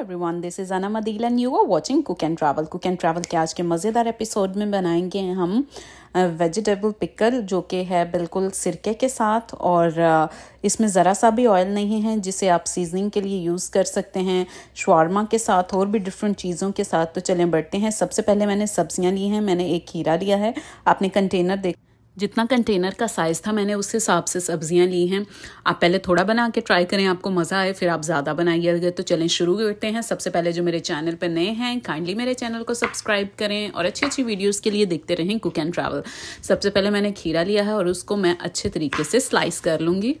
everyone this is Ana Madil and you are watching cook and travel cook and travel के आज के मज़ेदार episode में बनाएंगे हम वेजिटेबल पिकल जो कि है बिल्कुल सिरके के साथ और इसमें ज़रा सा भी ऑयल नहीं है जिसे आप सीजनिंग के लिए यूज़ कर सकते हैं शवारमा के साथ और भी डिफरेंट चीज़ों के साथ तो चलें बढ़ते हैं सबसे पहले मैंने सब्जियां ली हैं मैंने एक खीरा लिया है आपने कंटेनर देख जितना कंटेनर का साइज़ था मैंने उस हिसाब से सब्जियां ली हैं आप पहले थोड़ा बना के ट्राई करें आपको मज़ा आए फिर आप ज़्यादा बनाइए अगर तो चलें शुरू करते हैं सबसे पहले जो मेरे चैनल पर नए हैं काइंडली मेरे चैनल को सब्सक्राइब करें और अच्छी अच्छी वीडियोज़ के लिए देखते रहें कुक एंड ट्रैवल सबसे पहले मैंने खीरा लिया है और उसको मैं अच्छे तरीके से स्लाइस कर लूँगी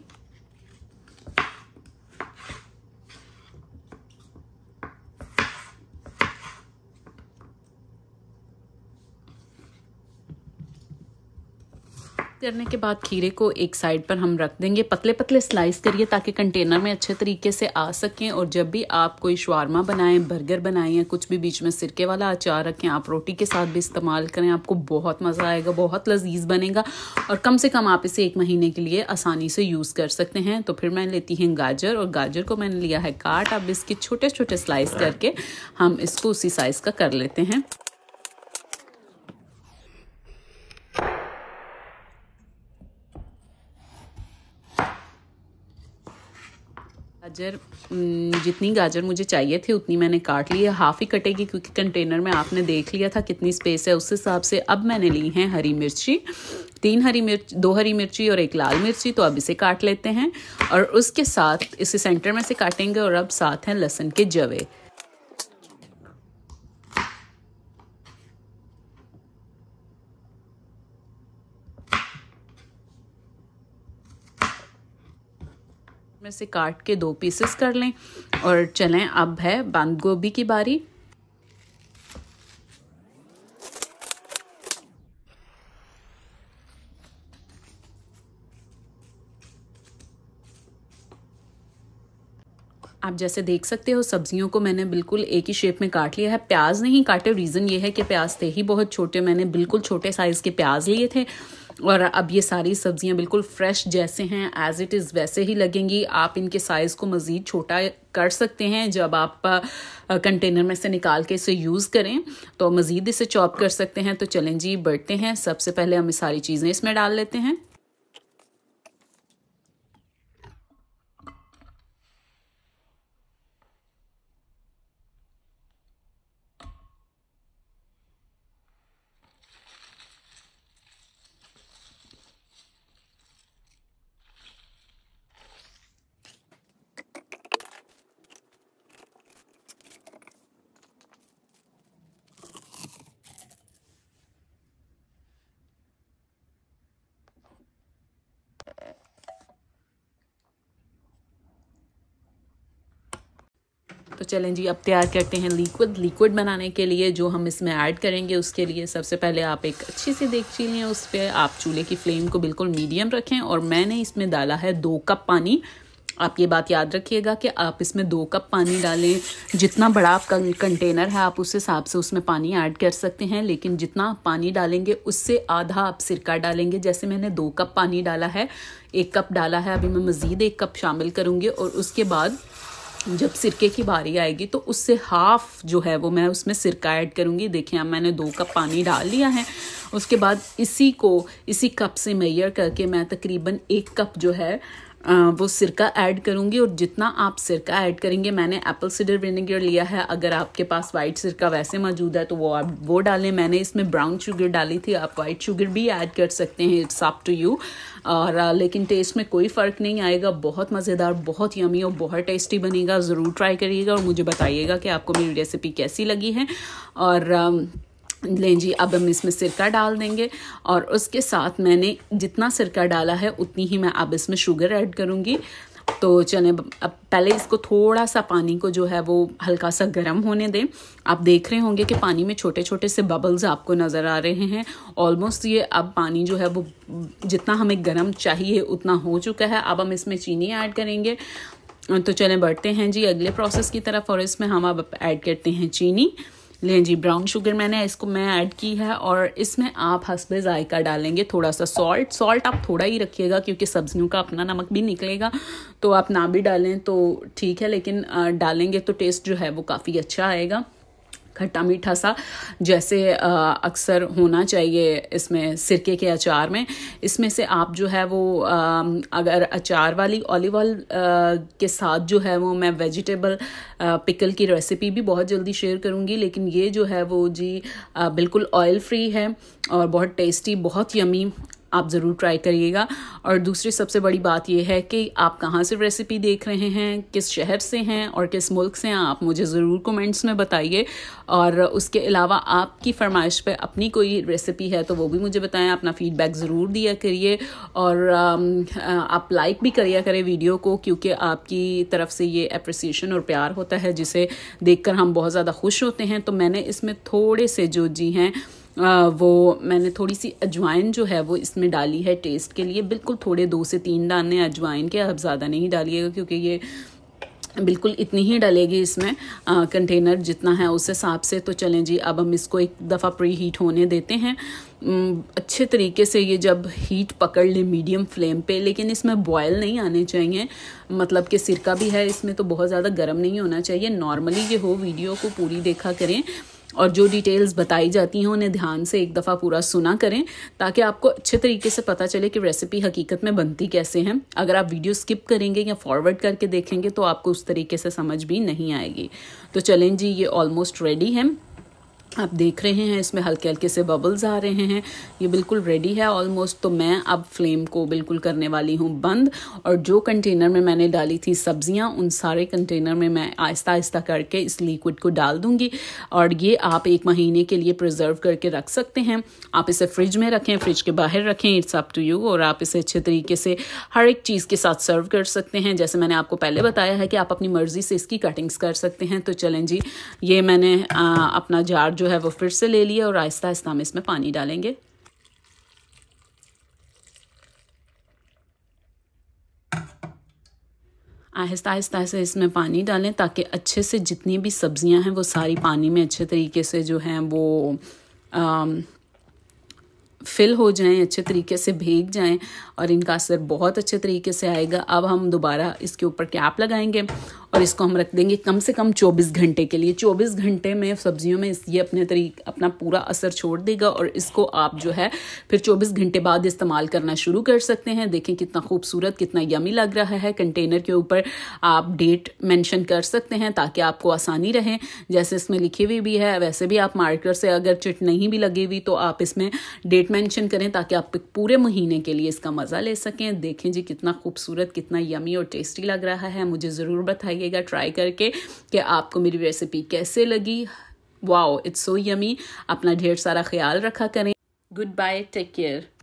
करने के बाद खीरे को एक साइड पर हम रख देंगे पतले पतले स्लाइस करिए ताकि कंटेनर में अच्छे तरीके से आ सकें और जब भी आप कोई शवारमा बनाएं बर्गर बनाएं या कुछ भी बीच में सिरके वाला अचार रखें आप रोटी के साथ भी इस्तेमाल करें आपको बहुत मज़ा आएगा बहुत लजीज़ बनेगा और कम से कम आप इसे एक महीने के लिए आसानी से यूज़ कर सकते हैं तो फिर मैं लेती हैं गाजर और गाजर को मैंने लिया है काट अब इसके छोटे छोटे स्लाइस करके हम इसको उसी साइज़ का कर लेते हैं गाजर जितनी गाजर मुझे चाहिए थी उतनी मैंने काट ली है हाफ ही कटेगी क्योंकि कंटेनर में आपने देख लिया था कितनी स्पेस है उस हिसाब से अब मैंने ली है हरी मिर्ची तीन हरी मिर्च दो हरी मिर्ची और एक लाल मिर्ची तो अब इसे काट लेते हैं और उसके साथ इसे सेंटर में से काटेंगे और अब साथ हैं लहसन के जवे में से काट के दो पीसेस कर लें और चलें अब है बंद गोभी की बारी आप जैसे देख सकते हो सब्जियों को मैंने बिल्कुल एक ही शेप में काट लिया है प्याज नहीं काटे रीज़न ये है कि प्याज थे ही बहुत छोटे मैंने बिल्कुल छोटे साइज़ के प्याज लिए थे और अब ये सारी सब्जियां बिल्कुल फ्रेश जैसे हैं एज इट इज़ वैसे ही लगेंगी आप इनके साइज़ को मज़ीद छोटा कर सकते हैं जब आप कंटेनर में से निकाल के इसे यूज़ करें तो मज़ीद इसे चॉप कर सकते हैं तो चलें जी बढ़ते हैं सबसे पहले हम ये सारी चीज़ें इसमें डाल लेते हैं चलें जी अब तैयार करते हैं लिक्विड लिक्विड बनाने के लिए जो हम इसमें ऐड करेंगे उसके लिए सबसे पहले आप एक अच्छी सी देखची लें उस पर आप चूल्हे की फ्लेम को बिल्कुल मीडियम रखें और मैंने इसमें डाला है दो कप पानी आप ये बात याद रखिएगा कि आप इसमें दो कप पानी डालें जितना बड़ा आपका कंटेनर है आप उस हिसाब से उसमें पानी ऐड कर सकते हैं लेकिन जितना आप पानी डालेंगे उससे आधा आप सिरका डालेंगे जैसे मैंने दो कप पानी डाला है एक कप डाला है अभी मैं मज़ीद एक कप शामिल करूँगी और उसके बाद जब सिरके की बारी आएगी तो उससे हाफ जो है वो मैं उसमें सिरका ऐड करूँगी देखिए अब मैंने दो कप पानी डाल लिया है उसके बाद इसी को इसी कप से मैयर करके मैं तकरीबन एक कप जो है वो सिरका ऐड करूँगी और जितना आप सिरका ऐड करेंगे मैंने एप्पल सीडर विनेगर लिया है अगर आपके पास वाइट सिरका वैसे मौजूद है तो वो आप वो डालें मैंने इसमें ब्राउन शुगर डाली थी आप वाइट शुगर भी ऐड कर सकते हैं इट्स अप टू यू और लेकिन टेस्ट में कोई फ़र्क नहीं आएगा बहुत मज़ेदार बहुत यमी और बहुत टेस्टी बनेगा ज़रूर ट्राई करिएगा और मुझे बताइएगा कि आपको मेरी रेसिपी कैसी लगी है और लें जी अब हम इसमें सिरका डाल देंगे और उसके साथ मैंने जितना सिरका डाला है उतनी ही मैं अब इसमें शुगर ऐड करूँगी तो चलें अब पहले इसको थोड़ा सा पानी को जो है वो हल्का सा गर्म होने दें आप देख रहे होंगे कि पानी में छोटे छोटे से बबल्स आपको नज़र आ रहे हैं ऑलमोस्ट ये अब पानी जो है वो जितना हमें गर्म चाहिए उतना हो चुका है अब हम इसमें चीनी ऐड करेंगे तो चलें बढ़ते हैं जी अगले प्रोसेस की तरफ और इसमें हम अब ऐड करते हैं चीनी लें जी ब्राउन शुगर मैंने इसको मैं ऐड की है और इसमें आप हंसबे जायका डालेंगे थोड़ा सा सॉल्ट सॉल्ट आप थोड़ा ही रखिएगा क्योंकि सब्जियों का अपना नमक भी निकलेगा तो आप ना भी डालें तो ठीक है लेकिन डालेंगे तो टेस्ट जो है वो काफ़ी अच्छा आएगा खट्टा मीठा सा जैसे अक्सर होना चाहिए इसमें सिरके के अचार में इसमें से आप जो है वो आ, अगर अचार वाली ऑलिव ऑयल के साथ जो है वो मैं वेजिटेबल आ, पिकल की रेसिपी भी बहुत जल्दी शेयर करूँगी लेकिन ये जो है वो जी आ, बिल्कुल ऑयल फ्री है और बहुत टेस्टी बहुत यमी आप ज़रूर ट्राई करिएगा और दूसरी सबसे बड़ी बात यह है कि आप कहाँ से रेसिपी देख रहे हैं किस शहर से हैं और किस मुल्क से हैं आप मुझे ज़रूर कमेंट्स में बताइए और उसके अलावा आपकी फरमाइश पे अपनी कोई रेसिपी है तो वो भी मुझे बताएं अपना फ़ीडबैक ज़रूर दिया करिए और आप लाइक भी करिया करें वीडियो को क्योंकि आपकी तरफ से ये अप्रिसिएशन और प्यार होता है जिसे देख हम बहुत ज़्यादा खुश होते हैं तो मैंने इसमें थोड़े से जो जी हैं वो मैंने थोड़ी सी अजवाइन जो है वो इसमें डाली है टेस्ट के लिए बिल्कुल थोड़े दो से तीन दाने अजवाइन के अब ज़्यादा नहीं डालिएगा क्योंकि ये बिल्कुल इतनी ही डलेगी इसमें आ, कंटेनर जितना है उस हिसाब से तो चलें जी अब हम इसको एक दफ़ा प्री हीट होने देते हैं अच्छे तरीके से ये जब हीट पकड़ ले मीडियम फ्लेम पे लेकिन इसमें बॉयल नहीं आने चाहिए मतलब कि सिरका भी है इसमें तो बहुत ज़्यादा गर्म नहीं होना चाहिए नॉर्मली ये हो वीडियो को पूरी देखा करें और जो डिटेल्स बताई जाती हैं उन्हें ध्यान से एक दफ़ा पूरा सुना करें ताकि आपको अच्छे तरीके से पता चले कि रेसिपी हकीकत में बनती कैसे हैं अगर आप वीडियो स्किप करेंगे या फॉरवर्ड करके देखेंगे तो आपको उस तरीके से समझ भी नहीं आएगी तो चलें जी ये ऑलमोस्ट रेडी है आप देख रहे हैं इसमें हल्के हल्के से बबल्स आ रहे हैं ये बिल्कुल रेडी है ऑलमोस्ट तो मैं अब फ्लेम को बिल्कुल करने वाली हूँ बंद और जो कंटेनर में मैंने डाली थी सब्जियाँ उन सारे कंटेनर में मैं आहिस्ता आहिस्ता करके इस लिक्विड को डाल दूँगी और ये आप एक महीने के लिए प्रिजर्व करके रख सकते हैं आप इसे फ्रिज में रखें फ्रिज के बाहर रखें इट्स अप टू यू और आप इसे अच्छे तरीके से हर एक चीज़ के साथ सर्व कर सकते हैं जैसे मैंने आपको पहले बताया है कि आप अपनी मर्ज़ी से इसकी कटिंग्स कर सकते हैं तो चलें जी ये मैंने अपना जार जो है वो फिर से ले लिए और आहिस्ता आहिस्ता हम इसमें पानी डालेंगे आहिस्ता आहिस्ता से इसमें पानी डालें ताकि अच्छे से जितनी भी सब्ज़ियां हैं वो सारी पानी में अच्छे तरीके से जो हैं वो आम, फिल हो जाएं अच्छे तरीके से भीग जाएं और इनका असर बहुत अच्छे तरीके से आएगा अब हम दोबारा इसके ऊपर कैप लगाएंगे और इसको हम रख देंगे कम से कम 24 घंटे के लिए 24 घंटे में सब्जियों में ये अपने तरीके अपना पूरा असर छोड़ देगा और इसको आप जो है फिर 24 घंटे बाद इस्तेमाल करना शुरू कर सकते हैं देखें कितना खूबसूरत कितना यमी लग रहा है कंटेनर के ऊपर आप डेट मैंशन कर सकते हैं ताकि आपको आसानी रहे जैसे इसमें लिखी हुई भी है वैसे भी आप मार्कर से अगर चिट नहीं भी लगी हुई तो आप इसमें डेट मैंशन करें ताकि आप पूरे महीने के लिए इसका मज़ा ले सकें देखें जी कितना खूबसूरत कितना यमी और टेस्टी लग रहा है मुझे ज़रूर बताइए लगेगा ट्राई करके कि आपको मेरी रेसिपी कैसे लगी वाओ इट्स सो यमी अपना ढेर सारा ख्याल रखा करें गुड बाय टेक केयर